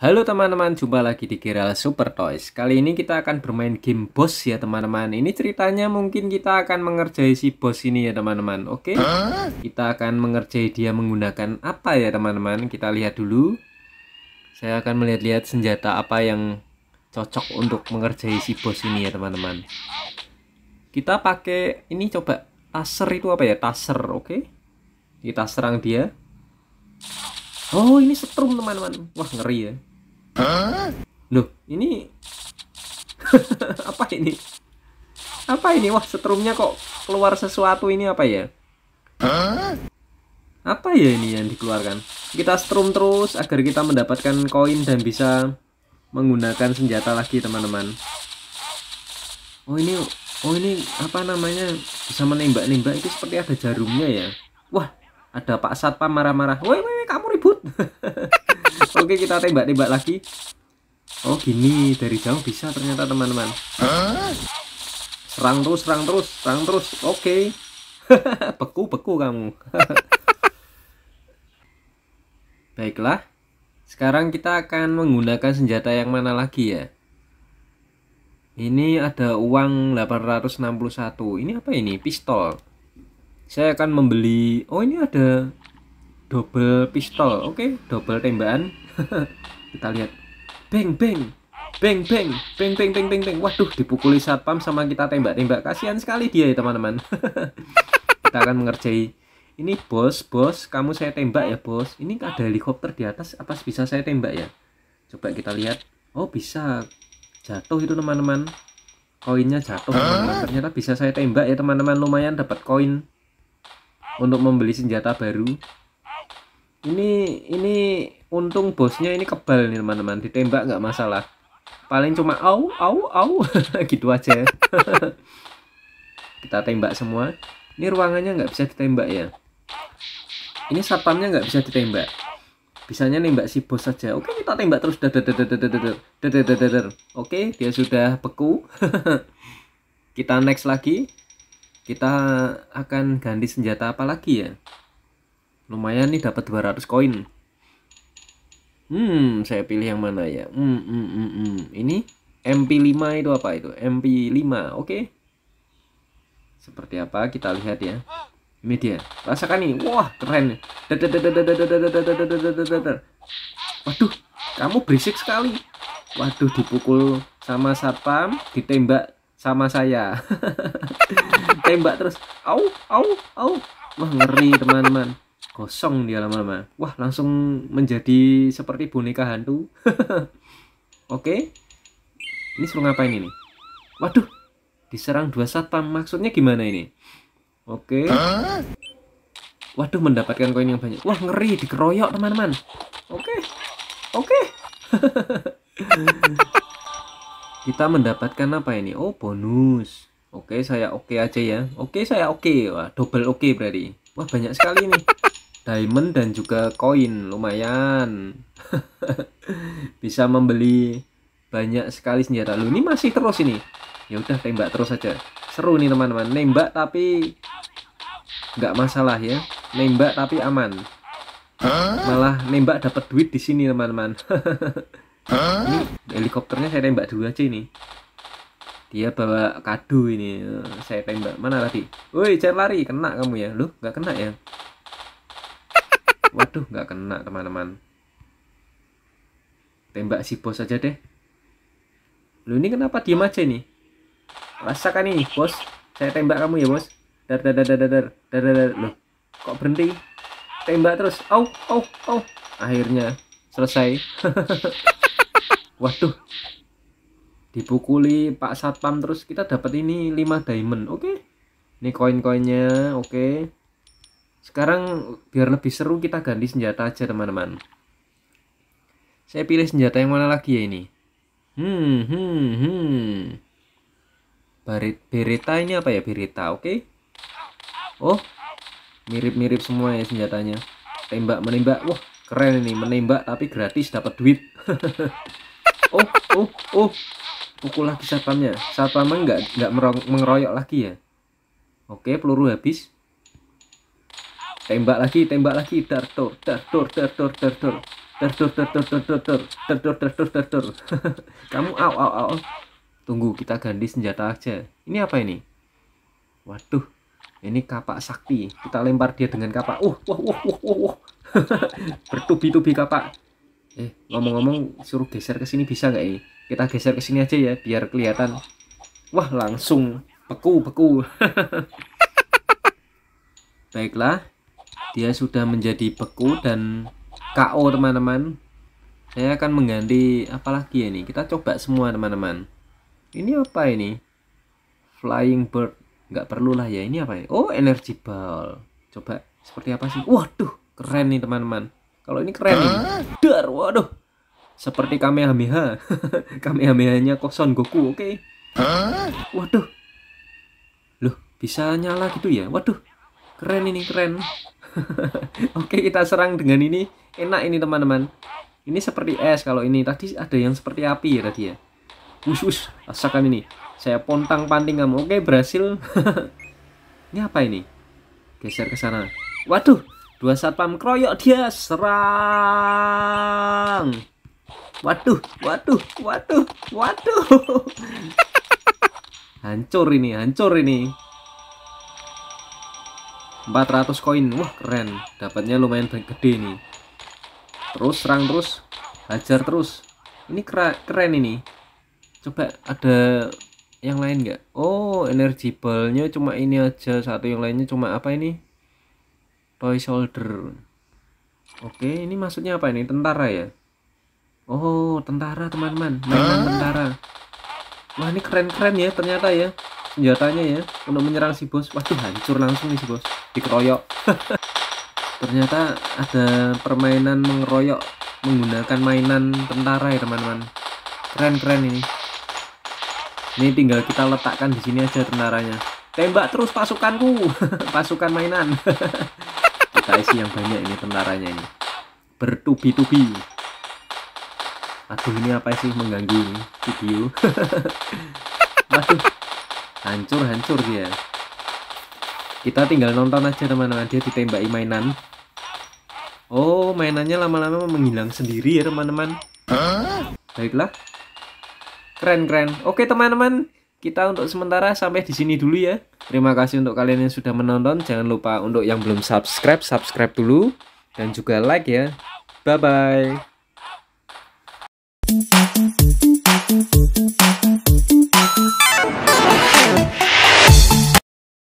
Halo teman-teman, jumpa lagi di Kira Super Toys. Kali ini kita akan bermain game bos ya teman-teman. Ini ceritanya mungkin kita akan mengerjai si bos ini ya teman-teman. Oke, kita akan mengerjai dia menggunakan apa ya teman-teman. Kita lihat dulu. Saya akan melihat-lihat senjata apa yang cocok untuk mengerjai si bos ini ya teman-teman. Kita pakai ini coba taser itu apa ya? Taser, oke. Okay? Kita serang dia. Oh, ini setrum teman-teman. Wah, ngeri ya. Loh, ini apa ini? Apa ini? Wah, setrumnya kok keluar sesuatu ini apa ya? Apa ya ini yang dikeluarkan? Kita strum terus agar kita mendapatkan koin dan bisa menggunakan senjata lagi, teman-teman. Oh, ini oh ini apa namanya? Bisa menembak-nembak itu seperti ada jarumnya ya. Wah, ada Pak Satpam marah-marah. Woi, woi, kamu ribut. Oke, kita tembak-tembak lagi. Oh, gini dari jauh bisa ternyata, teman-teman. Serang terus, serang terus, serang terus. Oke. Beku-beku kamu. Baiklah. Sekarang kita akan menggunakan senjata yang mana lagi ya? Ini ada uang 861. Ini apa ini? Pistol. Saya akan membeli. Oh, ini ada double pistol oke okay, double tembakan kita lihat beng beng beng beng beng beng beng beng beng waduh dipukuli satpam sama kita tembak-tembak kasihan sekali dia ya teman-teman kita akan mengerjai ini bos bos kamu saya tembak ya bos ini ada helikopter di atas apa bisa saya tembak ya coba kita lihat oh bisa jatuh itu teman-teman koinnya jatuh teman-teman ternyata bisa saya tembak ya teman-teman lumayan dapat koin untuk membeli senjata baru ini ini untung bosnya ini kebal nih teman-teman ditembak nggak masalah paling cuma au au au gitu aja kita tembak semua ini ruangannya nggak bisa ditembak ya ini satpamnya nggak bisa ditembak bisanya nembak si bos saja oke kita tembak terus oke dia sudah beku kita next lagi kita akan ganti senjata apa lagi ya lumayan nih dapat 200 koin hmm saya pilih yang mana ya hmm, hmm, hmm, hmm. ini MP5 itu apa itu MP5 oke okay. seperti apa kita lihat ya ini dia rasakan nih wah keren waduh kamu berisik sekali waduh dipukul sama satpam ditembak sama saya tembak terus au au au wah ngeri teman-teman kosong dia lama-lama wah langsung menjadi seperti boneka hantu oke okay. ini suruh ngapain ini waduh diserang dua satpam maksudnya gimana ini oke okay. waduh mendapatkan koin yang banyak wah ngeri dikeroyok teman-teman oke okay. oke kita mendapatkan apa ini oh bonus oke saya oke aja ya oke saya oke wah double oke berarti wah banyak sekali nih diamond dan juga koin lumayan bisa membeli banyak sekali senjata lu ini masih terus ini ya udah tembak terus aja seru nih teman-teman nembak tapi nggak masalah ya nembak tapi aman malah nembak dapat duit di sini teman-teman ini helikopternya saya tembak dua aja ini dia bawa kado ini saya tembak mana tadi woi jangan lari kena kamu ya lu nggak kena ya Aduh, nggak kena teman-teman. Tembak si bos aja deh. Lu ini kenapa diam aja nih? Rasakan ini, bos. Saya tembak kamu ya, bos. Dar dar dar dar dar dar dar. dar. Loh, kok berhenti? Tembak terus. Au, au, au. Akhirnya selesai. Waduh. Dipukuli Pak Satpam terus kita dapat ini 5 diamond. Oke. Okay. Ini koin-koinnya, oke. Okay. Sekarang biar lebih seru kita ganti senjata aja teman-teman. Saya pilih senjata yang mana lagi ya ini? Hmm, hmm, hmm. Barit, berita ini apa ya? Berita, oke? Okay? Oh, mirip-mirip semua ya senjatanya. Tembak, menembak. Wah, keren ini. Menembak tapi gratis, dapat duit. oh, oh, oh. Pukul lagi satpamnya. Satpamnya nggak, enggak mengeroyok lagi ya? Oke, okay, peluru habis. Tembak lagi, tembak lagi. Tertur, tertur, tertur, tertur. Tertur, tertur, tertur, tertur. Tertur, tertur, Kamu aw aw aw Tunggu, kita ganti senjata aja. Ini apa ini? Waduh, ini kapak sakti. Kita lempar dia dengan kapak. Uh, wah, wah, wah, wah, wah. Bertubi-tubi kapak. Eh, ngomong-ngomong suruh geser ke sini bisa nggak ini? Kita geser ke sini aja ya, biar kelihatan. Wah, langsung beku-beku. Baiklah, dia sudah menjadi beku dan KO teman-teman saya akan mengganti apalagi ya ini kita coba semua teman-teman ini apa ini flying bird nggak perlulah ya ini apa ya oh energy ball coba seperti apa sih waduh keren nih teman-teman kalau ini keren nih dar waduh seperti kamehameha kamehameha nya kosong goku oke okay. waduh loh bisa nyala gitu ya waduh keren ini keren Oke, kita serang dengan ini. Enak ini, teman-teman. Ini seperti es kalau ini. Tadi ada yang seperti api ya tadi ya. Wush us, rasakan ini. Saya pontang-panting kamu. Oke, berhasil. ini apa ini? Geser ke sana. Waduh, dua satpam kroyok dia. Serang. Waduh, waduh, waduh, waduh. Hancur ini, hancur ini. 400 koin wah keren dapatnya lumayan gede nih terus serang terus hajar terus ini keren, ini coba ada yang lain nggak oh energi ballnya cuma ini aja satu yang lainnya cuma apa ini toy soldier oke ini maksudnya apa ini tentara ya oh tentara teman-teman mainan tentara wah ini keren-keren ya ternyata ya senjatanya ya untuk menyerang si bos pasti hancur langsung nih si bos dikeroyok ternyata ada permainan mengeroyok menggunakan mainan tentara ya teman-teman keren-keren ini ini tinggal kita letakkan di sini aja tentaranya tembak terus pasukanku pasukan mainan kita isi yang banyak ini tentaranya ini bertubi-tubi aduh ini apa sih mengganggu ini video aduh hancur hancur dia kita tinggal nonton aja teman-teman dia ditembaki mainan oh mainannya lama-lama menghilang sendiri ya teman-teman baiklah keren keren oke teman-teman kita untuk sementara sampai di sini dulu ya terima kasih untuk kalian yang sudah menonton jangan lupa untuk yang belum subscribe subscribe dulu dan juga like ya bye bye